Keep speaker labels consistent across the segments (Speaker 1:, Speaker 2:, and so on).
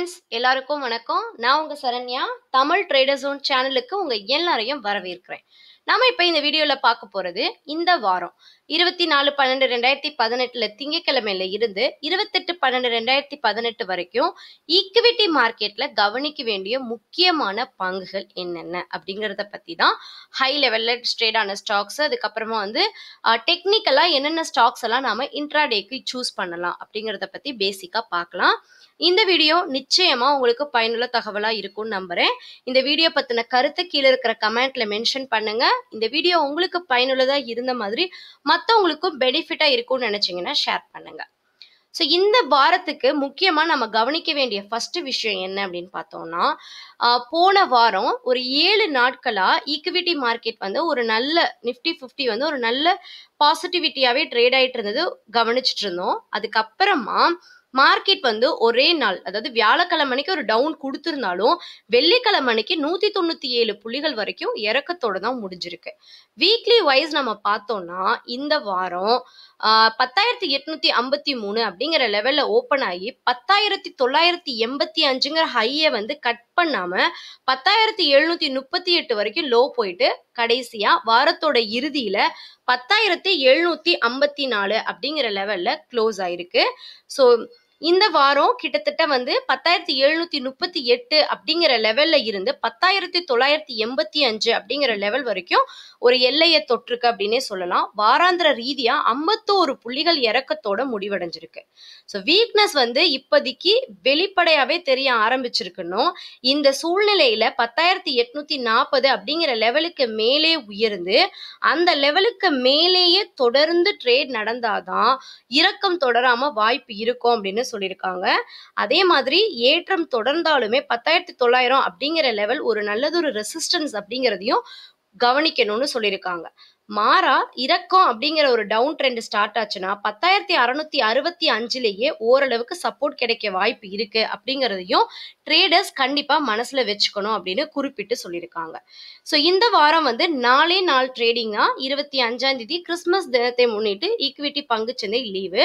Speaker 1: friends எல்லாருக்கும் வணக்கம் நான் உங்கள் சரண்யா தமிழ் ட்ரேடர் ஜோன் சேனலுக்கு உங்கள் எல்லாரையும் வரவேற்கிறேன் நாம இப்போ இந்த வீடியோவில் பார்க்க போகிறது இந்த வாரம் இருபத்தி நாலு பன்னெண்டு ரெண்டாயிரத்தி பதினெட்டில் திங்கக்கிழமையில இருந்து இருபத்தெட்டு பன்னெண்டு ரெண்டாயிரத்தி பதினெட்டு வரைக்கும் ஈக்விட்டி மார்க்கெட்டில் கவனிக்க வேண்டிய முக்கியமான பங்குகள் என்னென்ன அப்படிங்கிறத பற்றி தான் ஹை லெவலில் ஸ்ட்ரேடான ஸ்டாக்ஸ் அதுக்கப்புறமா வந்து டெக்னிக்கலாக என்னென்ன ஸ்டாக்ஸ் எல்லாம் நாம இன்ட்ராடேக்கு சூஸ் பண்ணலாம் அப்படிங்கிறத பற்றி பேசிக்காக பார்க்கலாம் இந்த வீடியோ நிச்சயமாக உங்களுக்கு பயனுள்ள தகவலாக இருக்கும்னு நம்புகிறேன் இந்த வீடியோ பற்றின கருத்தை கீழே இருக்கிற கமெண்ட்ல மென்ஷன் பண்ணுங்கள் இந்த வீடியோ உங்களுக்கு பயனுள்ளதாக இருந்த மாதிரி மற்றவங்களுக்கும் பெனிஃபிட்டாக இருக்கும்னு நினச்சிங்கன்னா ஷேர் பண்ணுங்கள் ஸோ இந்த வாரத்துக்கு முக்கியமாக நம்ம கவனிக்க வேண்டிய ஃபஸ்ட்டு விஷயம் என்ன அப்படின்னு பார்த்தோம்னா போன வாரம் ஒரு ஏழு நாட்களாக ஈக்விட்டி மார்க்கெட் வந்து ஒரு நல்ல நிஃப்டி ஃபிஃப்டி வந்து ஒரு நல்ல பாசிட்டிவிட்டியாகவே ட்ரேட் ஆகிட்டு இருந்தது கவனிச்சிட்டு இருந்தோம் அதுக்கப்புறமா மார்க்கெட் வந்து ஒரே நாள் அதாவது வியாழக்கிழமைக்கு ஒரு டவுன் கொடுத்துருந்தாலும் வெள்ளிக்கிழமைக்கு நூத்தி தொண்ணூத்தி ஏழு புள்ளிகள் வரைக்கும் இறக்கத்தோட தான் முடிஞ்சிருக்கு வீக்லி வைஸ் நம்ம பார்த்தோம்னா இந்த வாரம் பத்தாயிரத்தி எட்நூத்தி ஐம்பத்தி மூணு அப்படிங்கிற லெவல்ல ஓப்பன் ஆகி பத்தாயிரத்தி தொள்ளாயிரத்தி எண்பத்தி அஞ்சுங்கிற ஹையை வந்து கட் பண்ணாம பத்தாயிரத்தி எழுநூத்தி முப்பத்தி எட்டு வரைக்கும் லோ போயிட்டு கடைசியா வாரத்தோட இறுதியில பத்தாயிரத்தி எழுநூத்தி ஐம்பத்தி நாலு அப்படிங்கிற லெவல்ல க்ளோஸ் ஆயிருக்கு ஸோ இந்த வாரம் கிட்டத்தட்ட வந்து பத்தாயிரத்தி எழுநூத்தி முப்பத்தி எட்டு அப்படிங்கிற லெவல்ல இருந்து பத்தாயிரத்தி தொள்ளாயிரத்தி எண்பத்தி அஞ்சு அப்படிங்கிற லெவல் வரைக்கும் ஒரு எல்லையை தொற்றுக்கு அப்படின்னே சொல்லலாம் வாராந்திர ரீதியா ஐம்பத்தோரு புள்ளிகள் இறக்கத்தோட முடிவடைஞ்சிருக்கு ஸோ வீக்னஸ் வந்து இப்போதைக்கு வெளிப்படையாவே தெரிய ஆரம்பிச்சிருக்குன்னு இந்த சூழ்நிலையில பத்தாயிரத்தி எட்நூத்தி நாற்பது அப்படிங்கிற லெவலுக்கு மேலே உயர்ந்து அந்த லெவலுக்கு மேலேயே தொடர்ந்து ட்ரேட் நடந்தாதான் இறக்கம் தொடராம வாய்ப்பு இருக்கும் அப்படின்னு சொல்லியிருக்காங்க அதே மாதிரி ஏற்றம் தொடர்ந்தாலுமே பத்தாயிரத்தி தொள்ளாயிரம் அப்படிங்கிற லெவல் ஒரு நல்லதொரு ரெசிஸ்டன்ஸ் அப்படிங்கிறதையும் கவனிக்கணும்னு சொல்லியிருக்காங்க மாறா இறக்கும் அப்படிங்கிற ஒரு டவுன் ட்ரெண்ட் ஸ்டார்ட் ஆச்சுன்னா பத்தாயிரத்தி அறுநூத்தி அறுபத்தி அஞ்சுலேயே ஓரளவுக்கு சப்போர்ட் கிடைக்க வாய்ப்பு இருக்கு அப்படிங்கிறதையும் ட்ரேடர்ஸ் கண்டிப்பா மனசுல வச்சுக்கணும் அப்படின்னு குறிப்பிட்டு சொல்லியிருக்காங்க ஸோ இந்த வாரம் வந்து நாலே நாள் ட்ரேடிங்கா இருபத்தி அஞ்சாம் தேதி கிறிஸ்மஸ் தினத்தை முன்னிட்டு ஈக்விட்டி சந்தை லீவு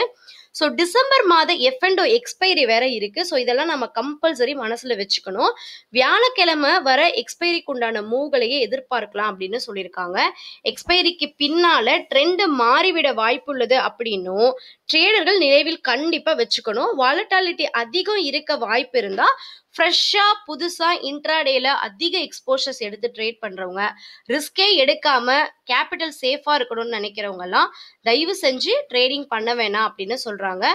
Speaker 1: ஸோ டிசம்பர் மாத எஃப் எக்ஸ்பைரி வேற இருக்கு ஸோ இதெல்லாம் நம்ம கம்பல்சரி மனசுல வச்சுக்கணும் வியாழக்கிழமை வர எக்ஸ்பைரிக்கு உண்டான மூகலையே எதிர்பார்க்கலாம் அப்படின்னு சொல்லியிருக்காங்க எக்ஸ்பைரி தேதிக்கு பின்னால ட்ரெண்ட் மாறிவிட வாய்ப்புள்ளது அப்படின்னும் ட்ரேடர்கள் நினைவில் கண்டிப்பாக வச்சுக்கணும் வாலட்டாலிட்டி அதிகம் இருக்க வாய்ப்பு இருந்தால் ஃப்ரெஷ்ஷாக புதுசாக இன்ட்ராடேல அதிக எக்ஸ்போஷர்ஸ் எடுத்து ட்ரேட் பண்ணுறவங்க ரிஸ்கே எடுக்காமல் கேபிட்டல் சேஃபாக இருக்கணும்னு எல்லாம் தயவு செஞ்சு ட்ரேடிங் பண்ண வேணாம் அப்படின்னு சொல்கிறாங்க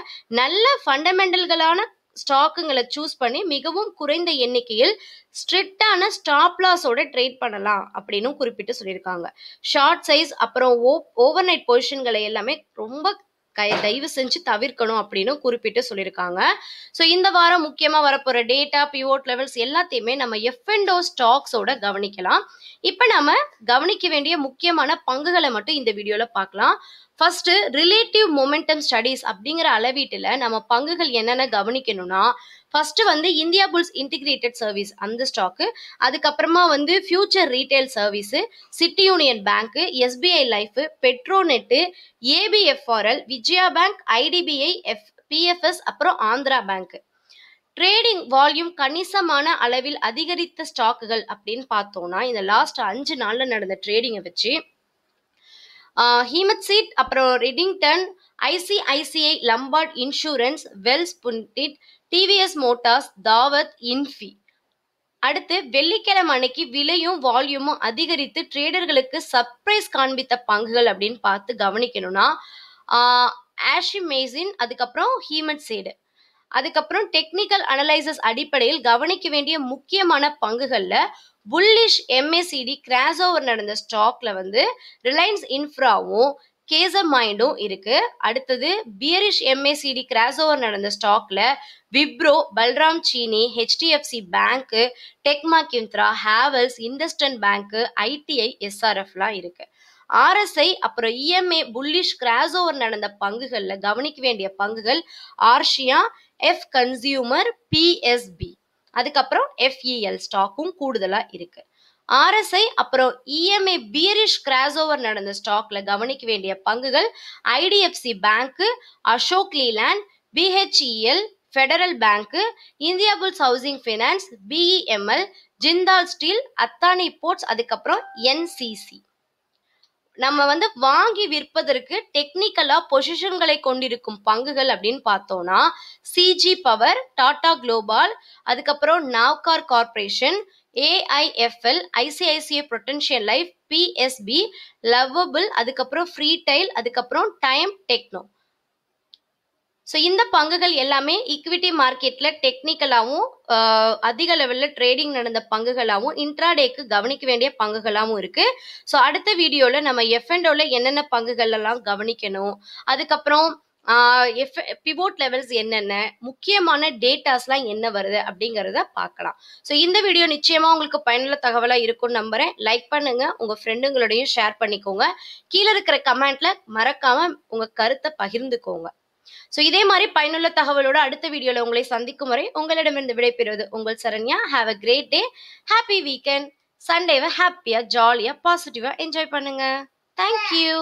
Speaker 1: நல்ல ஃபண்டமெண்டல்களான ஸ்டாக்குங்களை சூஸ் பண்ணி மிகவும் குறைந்த எண்ணிக்கையில் ஸ்ட்ரிக்டான ஸ்டாப் லாஸோட ட்ரேட் பண்ணலாம் அப்படின்னு குறிப்பிட்டு சொல்லியிருக்காங்க ஷார்ட் சைஸ் அப்புறம் ஓ ஓவர் நைட் பொசிஷன்களை எல்லாமே ரொம்ப கை தயவு செஞ்சு தவிர்க்கணும் அப்படின்னு குறிப்பிட்டு சொல்லியிருக்காங்க ஸோ இந்த வாரம் முக்கியமாக வரப்போகிற டேட்டா பிவோட் லெவல்ஸ் எல்லாத்தையுமே நம்ம எஃப்என்டோ ஸ்டாக்ஸோட கவனிக்கலாம் இப்போ நம்ம கவனிக்க வேண்டிய முக்கியமான பங்குகளை மட்டும் இந்த வீடியோவில் பார்க்கலாம் ஃபர்ஸ்ட் ரிலேட்டிவ் மொமெண்டம் ஸ்டடீஸ் அப்படிங்கிற அளவீட்டில் நம்ம பங்குகள் என்னென்ன கவனிக்கணும்னா ஃபர்ஸ்ட் வந்து இந்தியா புல்ஸ் இன்டிகிரேட்டட் சர்வீஸ் அந்த ஸ்டாக்கு அதுக்கப்புறமா வந்து future retail service city union bank SBI life Petronet ABFRL Vijaya bank IDBI F BFS அப்புறம் ஆந்திரா பேங்க் ட்ரேடிங் வால்யூம் கணிசமான அளவில் அதிகரித்த ஸ்டாக்குகள் அப்படின்னு பார்த்தோம்னா இந்த லாஸ்ட் அஞ்சு நாளில் நடந்த ட்ரேடிங்கை வச்சு சீட் அப்புறம் ரிடிங்டன் ஐசிஐசிஐ லம்பார்ட் இன்சூரன்ஸ் வெல்ஸ் புன்டிட் டிவிஎஸ் மோட்டார்ஸ் தாவத் இன்ஃபி அடுத்து வெள்ளிக்கிழமை அன்னைக்கு விலையும் வால்யூமும் அதிகரித்து ட்ரேடர்களுக்கு சர்ப்ரைஸ் காண்பித்த பங்குகள் அப்படின்னு பார்த்து கவனிக்கணும்னா ஆஷிமேசின் அதுக்கப்புறம் ஹீமட் சைடு அதுக்கப்புறம் டெக்னிக்கல் அனலைசஸ் அடிப்படையில் கவனிக்க வேண்டிய முக்கியமான பங்குகளில் புல்லிஷ் எம்ஏசிடி கிராஸ் ஓவர் நடந்த ஸ்டாக்ல வந்து ரிலையன்ஸ் இன்ஃப்ராவும் கேசர் மைண்டும் இருக்கு அடுத்தது பியரிஷ் எம்ஏசிடி கிராஸ் ஓவர் நடந்த ஸ்டாக்ல விப்ரோ பல்ராம் சீனி ஹெச்டிஎஃப்சி பேங்க்கு டெக்மா Mahindra Havells IndusInd bank ITI எஸ்ஆர்எஃப்லாம் இருக்கு ஆர்எஸ்ஐ அப்புறம் இஎம்ஏ புல்லிஷ் கிராஸ் ஓவர் நடந்த பங்குகளில் கவனிக்க வேண்டிய பங்குகள் ஆர்ஷியா எஃப் கன்சியூமர் பிஎஸ்பி அதுக்கப்புறம் எஃப்இஎல் ஸ்டாக்கும் e கூடுதலாக இருக்கு ஆர்எஸ்ஐ அப்புறம் இஎம்ஐ பியரிஷ் கிராஸ் ஓவர் நடந்த ஸ்டாக்ல கவனிக்க வேண்டிய பங்குகள் IDFC bank Ashok Leyland BHEL federal bank Indiabulls housing finance BEML Jindal steel Adani ports அதுக்கப்புறம் என்சிசி நம்ம வந்து வாங்கி விற்பதற்கு டெக்னிக்கலா பொசிஷன்களை கொண்டிருக்கும் பங்குகள் அப்படின்னு பார்த்தோம்னா சிஜி பவர் டாடா குளோபால் அதுக்கப்புறம் Navkar corporation AIFL ICICI prudential life PSP lovable அதுக்கப்புறம் ஃப்ரீ டைல் அதுக்கப்புறம் டைம் டெக்னோ ஸோ இந்த பங்குகள் எல்லாமே ஈக்விட்டி மார்க்கெட்டில் டெக்னிக்கலாகவும் அதிக லெவலில் ட்ரேடிங் நடந்த பங்குகளாகவும் இன்ட்ராடேக்கு கவனிக்க வேண்டிய பங்குகளாகவும் இருக்குது ஸோ அடுத்த வீடியோவில் நம்ம எஃப்என்டோவில் என்னென்ன பங்குகள் எல்லாம் கவனிக்கணும் அதுக்கப்புறம் எஃப் பிவோட் லெவல்ஸ் என்னென்ன முக்கியமான டேட்டாஸ்லாம் என்ன வருது அப்படிங்கிறத பார்க்கலாம் ஸோ இந்த வீடியோ நிச்சயமாக உங்களுக்கு பயனுள்ள தகவலாக இருக்கும்னு நம்புகிறேன் லைக் பண்ணுங்கள் உங்கள் ஃப்ரெண்டுங்களோடையும் ஷேர் பண்ணிக்கோங்க கீழே இருக்கிற கமெண்ட்டில் மறக்காமல் உங்கள் கருத்தை பகிர்ந்துக்கோங்க ஸோ இதே மாதிரி பயனுள்ள தகவலோட அடுத்த வீடியோவில் உங்களை சந்திக்கும் வரை உங்களிடமிருந்து விடைபெறுவது உங்கள் Saranya have a great day happy weekend சண்டேவை ஹாப்பியாக ஜாலியாக பாசிட்டிவாக என்ஜாய் பண்ணுங்கள் தேங்க்யூ